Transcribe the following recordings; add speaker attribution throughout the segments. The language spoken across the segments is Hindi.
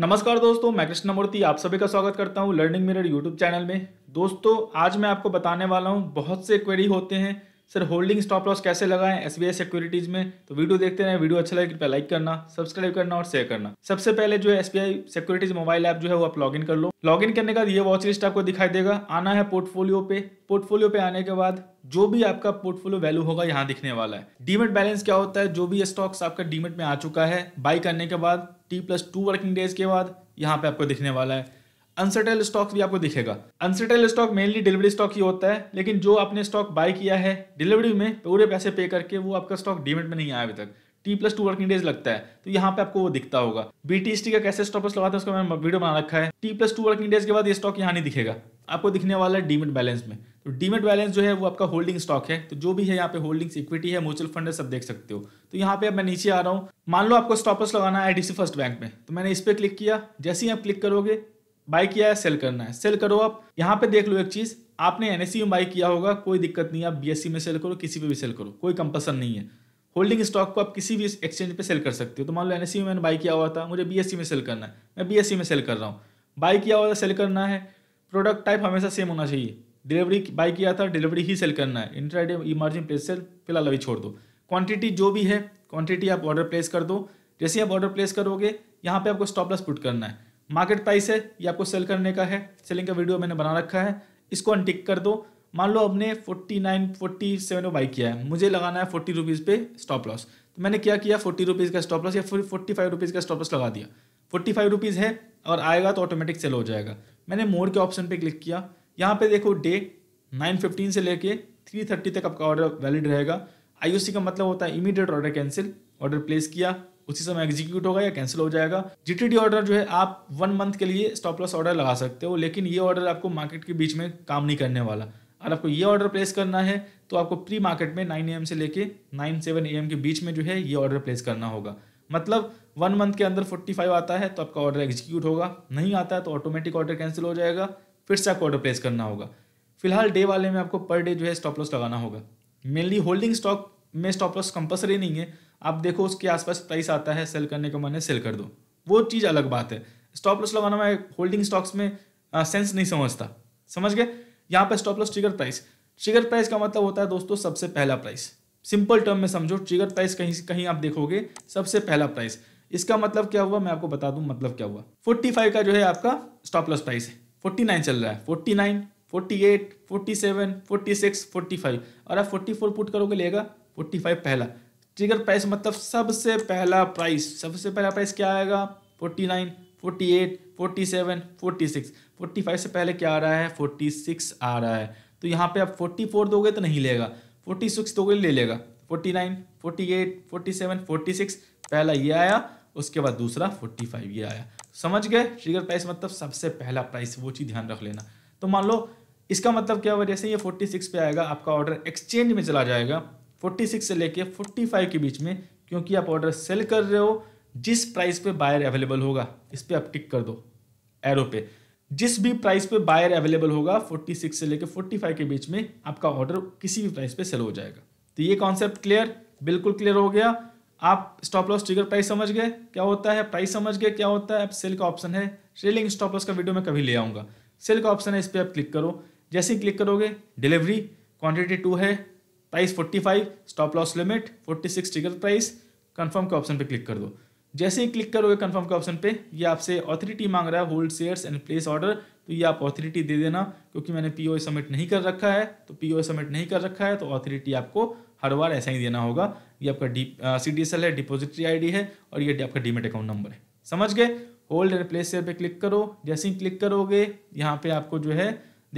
Speaker 1: नमस्कार दोस्तों मैं कृष्ण मूर्ति आप सभी का स्वागत करता हूं लर्निंग मिरर यूट्यूब चैनल में दोस्तों आज मैं आपको बताने वाला हूं बहुत से क्वेरी होते हैं सर होल्डिंग स्टॉप लॉस कैसे लगाएं एस बी सिक्योरिटीज में तो वीडियो देखते रहें वीडियो अच्छा लगे कृपया तो लाइक करना सब्सक्राइब करना और शेयर करना सबसे पहले जो है एस सिक्योरिटीज मोबाइल ऐप जो है वो आप लॉगिन कर लो लॉगिन करने के बाद ये वॉच लिस्ट आपको दिखाई देगा आना है पोर्टफोलियो पे पोर्टफोलियो पे आने के बाद जो भी आपका पोर्टफोलियो वैल्यू होगा यहाँ दिखने वाला है डीमेट बैलेंस क्या होता है जो भी स्टॉक्स आपका डीमेट में आ चुका है बाई करने के बाद T plus two working days के बाद यहाँ पे आपको दिखने वाला है अनसेटल स्टॉक भी आपको दिखेगा unsettle stock mainly delivery stock ही होता है लेकिन जो आपने स्टॉक बाय किया है डिलीवरी में पूरे पैसे पे करके वो आपका स्टॉक डिमेट में नहीं आया अभी तक T plus two working days लगता है तो यहाँ पे आपको वो दिखता होगा बीटीएसटी का कैसे स्टॉप लगाता है उसका मैं वीडियो बना रखा है T plus two working days के बाद ये स्टॉक यहाँ नहीं दिखेगा आपको दिखने वाला है डीमेट बैलेंस में तो डीमेट बैलेंस जो है वो आपका होल्डिंग स्टॉक है तो जो भी है यहाँ पे होल्डिंग्स इक्विटी है म्यूचुअल फंड है सब देख सकते हो तो यहाँ पे अब मैं नीचे आ रहा हूँ मान लो आपको स्टॉपस लगाना है आई फर्स्ट बैंक में तो मैंने इस पर क्लिक किया जैसे ही आप क्लिक करोगे बाई किया है सेल करना है सेल करो आप यहाँ पे देख लो एक चीज आपने एन e में बाई किया होगा कोई दिक्कत नहीं है आप बी e में सेल करो किसी पे भी सेल करो कोई कंपल्सन नहीं है होल्डिंग स्टॉक को आप किसी भी एक्सचेंज पे सेल कर सकते हो तो मान लो एन e में मैंने बाई किया हुआ था मुझे बी में सेल करना है मैं बी में सेल कर रहा हूँ बाई किया हुआ था सेल करना है प्रोडक्ट टाइप हमेशा सेम होना चाहिए डिलीवरी बाई किया था डिलीवरी ही सेल करना है इंट्राडे मार्जिन प्लेस सेल फिलहाल अभी छोड़ दो क्वान्टिटी जो भी है क्वान्टिटी आप ऑर्डर प्लेस कर दो जैसे आप ऑर्डर प्लेस करोगे यहाँ पे आपको स्टॉप लॉस पुट करना है मार्केट प्राइस है ये आपको सेल करने का है सेलिंग का वीडियो मैंने बना रखा है इसको अनटिक कर दो मान लो आपने forty nine forty seven buy किया है मुझे लगाना है फोर्टी रुपीज़ पे स्टॉप लॉस तो मैंने क्या किया फोर्टी रुपीज़ का स्टॉप लॉस या फिर फोर्टी फाइव रुपीज़ का स्टॉप लॉस लगा दिया फोर्टी फाइव रुपीज़ है और आएगा तो ऑटोमेटिक सेल हो जाएगा मैंने मोर के ऑप्शन पे क्लिक किया यहाँ पे देखो डे नाइन फिफ्टीन से लेके थ्री थर्टी तक आपका ऑर्डर वैलिड रहेगा आई का मतलब होता है immediate order cancel order place किया उसी समय एग्जीक्यूट होगा या कैंसिल हो जाएगा जीटीडी ऑर्डर जो है आप वन मंथ के लिए स्टॉप लॉस ऑर्डर लगा सकते हो लेकिन ये ऑर्डर आपको मार्केट के बीच में काम नहीं करने वाला अगर आपको ये ऑर्डर प्लेस करना है तो आपको प्री मार्केट में नाइन ए से लेके नाइन सेवन ए के बीच में जो है ये ऑर्डर प्लेस करना होगा मतलब वन मंथ के अंदर फोर्टी फाइव आता है तो आपका ऑर्डर एग्जीक्यूट होगा नहीं आता है तो ऑटोमेटिक ऑर्डर कैंसिल हो जाएगा फिर से आपको ऑर्डर प्लेस करना होगा फिलहाल डे वाले में आपको पर डे जो है स्टॉप लॉस लगाना होगा मेनली होल्डिंग स्टॉक में स्टॉप लॉस कंपलसरी नहीं है आप देखो उसके आसपास प्राइस आता है सेल करने का मन है सेल कर दो वो चीज़ अलग बात है स्टॉप लॉस लगाना मैं होल्डिंग स्टॉक्स में आ, सेंस नहीं समझता समझ गए यहाँ पर stop loss trigger price trigger price का मतलब होता है दोस्तों सबसे पहला प्राइस सिंपल टर्म में समझो ट्रिगर प्राइस कहीं कहीं आप देखोगे सबसे पहला प्राइस इसका मतलब क्या हुआ मैं आपको बता दूं मतलब क्या हुआ 45 का जो है आपका स्टॉप लॉस प्राइस है 49 चल रहा है 49 48 47 46 45 और आप 44 पुट करोगे लेगा 45 पहला ट्रिगर प्राइस मतलब सबसे पहला प्राइस सबसे पहला प्राइस क्या आएगा forty nine forty eight forty seven forty six forty five से पहले क्या आ रहा है फोर्टी सिक्स आ रहा है तो यहाँ पे आप फोर्टी फोर दोगे तो नहीं लेगा फोर्टी सिक्स दोगे ले लेगा forty nine forty eight forty seven forty six पहला ये आया उसके बाद दूसरा फोर्टी फाइव ये आया समझ गए ट्रिगर प्राइस मतलब सबसे पहला प्राइस वो चीज़ ध्यान रख लेना तो मान लो इसका मतलब क्या हुआ जैसे ये फोर्टी सिक्स पे आएगा आपका ऑर्डर एक्सचेंज में चला जाएगा फोर्टी सिक्स से लेके फोर्टी फाइव के बीच में क्योंकि आप ऑर्डर सेल कर रहे हो जिस प्राइस पे बायर अवेलेबल होगा इस पर आप टिक कर दो एरो पे जिस भी प्राइस पे बायर अवेलेबल होगा 46 से फोर्टी 45 के बीच में आपका ऑर्डर किसी भी प्राइस पे सेल हो जाएगा तो ये कॉन्सेप्ट क्लियर बिल्कुल क्लियर हो गया आप स्टॉप लॉस ट्रिगर प्राइस समझ गए क्या होता है प्राइस समझ गए क्या होता है आप सेल का ऑप्शन है ट्रेलिंग स्टॉप लॉस का वीडियो मैं कभी ले आऊँगा सेल का ऑप्शन है इस पर आप क्लिक करो जैसे ही क्लिक करोगे डिलीवरी क्वान्टिटी टू है price 45 stop loss limit 46 ticket price confirm के ऑप्शन पे क्लिक कर दो जैसे ही क्लिक करोगे कंफर्म के ऑप्शन पे ये आपसे ऑथोरिटी मांग रहा है hold shares and place order तो ये आप ऑथोरिटी दे देना क्योंकि मैंने पी ओ सबमिट नहीं कर रखा है तो पी ओ सबमिट नहीं कर रखा है तो ऑथोरिटी आपको हर बार ऐसा ही देना होगा ये आपका D C D S L है डिपोजिटरी आई डी है और ये आपका डीमेट अकाउंट नंबर है समझ गए होल्ड एंड प्लेस शेयर पर क्लिक करो जैसे ही क्लिक करोगे यहाँ पे आपको जो है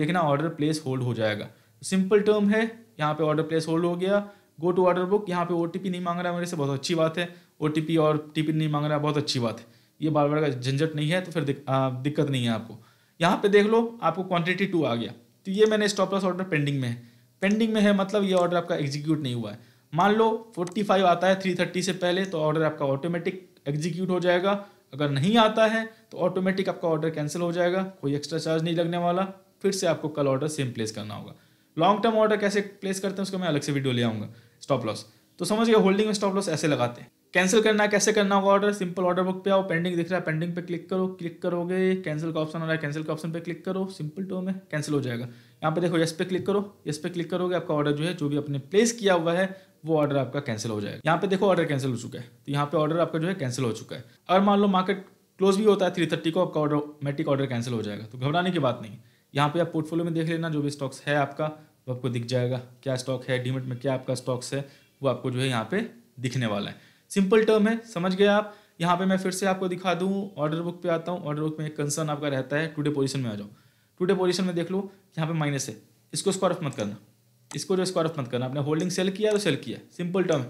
Speaker 1: देखना ऑर्डर प्लेस होल्ड हो जाएगा सिंपल टर्म है यहाँ पे ऑर्डर प्लेस होल्ड हो गया गो टू ऑर्डर बुक यहाँ पे ओ नहीं मांग रहा है मेरे से बहुत अच्छी बात है ओ और टी नहीं मांग रहा है बहुत अच्छी बात है ये बार बार का झंझट नहीं है तो फिर दिक, आ, दिक्कत नहीं है आपको यहाँ पे देख लो आपको क्वांटिटी टू आ गया तो ये मैंने स्टॉप लॉस ऑर्डर पेंडिंग में है पेंडिंग में है मतलब ये ऑर्डर आपका एग्जीक्यूट नहीं हुआ है मान लो फोर्टी फाइव आता है थ्री थर्टी से पहले तो ऑर्डर आपका ऑटोमेटिक एग्जीक्यूट हो जाएगा अगर नहीं आता है तो ऑटोमेटिक आपका ऑर्डर कैंसिल हो जाएगा कोई एक्स्ट्रा चार्ज नहीं लगने वाला फिर से आपको कल ऑर्डर सेम प्लेस करना होगा लॉन्ग टर्म ऑर्डर कैसे प्लेस करते हैं उसको मैं अलग से वीडियो ले आऊंगा स्टॉप लॉस तो समझ गए होल्डिंग में स्टॉप लॉस ऐसे लगाते हैं कैंसिल करना है कैसे करना होगा ऑर्डर सिंपल ऑर्डर बुक पे आओ पेंडिंग दिख रहा है पेंडिंग पे क्लिक करो क्लिक करोगे कैंसिल का ऑप्शन आ रहा है कैंसिल का ऑप्शन पे क्लिक करो सिंपल टो में कैंसिल हो जाएगा यहाँ पे देखो यस पे क्लिक करो यस पे क्लिक करोगे आपका ऑर्डर जो है जो भी आपने प्लेस किया हुआ है वो ऑर्डर आपका कैंसिल हो जाएगा यहाँ पे देखो ऑर्डर कैंसिल हो चुका है तो यहाँ पे ऑर्डर आपका जो है कैंसिल हो चुका है अगर मान लो मार्केट क्लोज भी होता है थ्री थर्टी को आपका ऑर्डर ऑटोमेटिक ऑर्डर कैंसिल हो जाएगा तो घबराने की बात नहीं यहाँ पे आप पोर्टफोलियो में देख लेना जो भी स्टॉक्स है आपका वो आपको दिख जाएगा क्या स्टॉक है डीमेट में क्या आपका स्टॉक्स है वो आपको जो है यहाँ पे दिखने वाला है सिंपल टर्म है समझ गए आप यहाँ पे मैं फिर से आपको दिखा दूँ ऑर्डर बुक पे आता हूँ ऑर्डर बुक में एक कंसर्न आपका रहता है टूडे पोजिशन में आ जाओ टूडे पोजिशन में देख लो यहाँ पे माइनस है इसको स्क्वार ऑफ मत करना इसको जो स्क्वायर ऑफ मत करना आपने होल्डिंग सेल किया तो सेल किया सिंपल टर्म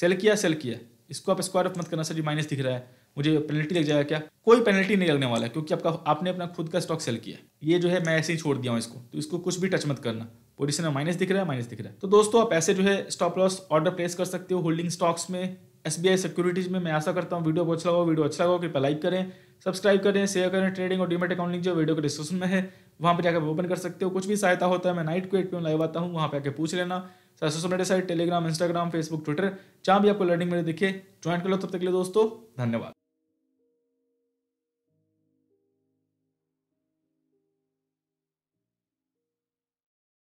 Speaker 1: सेल किया सेल किया इसको आप स्क्वायर ऑफ मत करना सर जी माइनस दिख रहा है मुझे पेनल्टी लग जाएगा क्या कोई पेनल्टी नहीं लगने वाला क्योंकि आपका आपने अपना खुद का स्टॉक सेल किया ये जो है मैं ऐसे ही छोड़ दिया हूँ इसको तो इसको कुछ भी टच मत करना पोजिशन में माइनस दिख रहा है माइनस दिख रहा है तो दोस्तों आप ऐसे जो है स्टॉप लॉस ऑर्डर प्लेस कर सकते हो होल्डिंग स्टॉक्स में एस बी आई सिक्योरिटीज में मैं आशा करता हूँ वीडियो को अच्छा लगा वीडियो अच्छा लगा कृपया लाइक करें सब्सक्राइब करें शेयर करें ट्रेडिंग और डिमेट अकाउंट लिंक जो वीडियो के डिस्क्रिप्शन में है वहाँ पर जाकर ओपन कर सकते हो कुछ भी सहायता होता है मैं नाइट को एट पी लाइव आता हूँ वहाँ पर आकर पूछ लेना social media site Telegram Instagram Facebook Twitter जहाँ भी आपको लर्निंग मेरे दिखे ज्वाइन कर लो तब तक के लिए दोस्तों धन्यवाद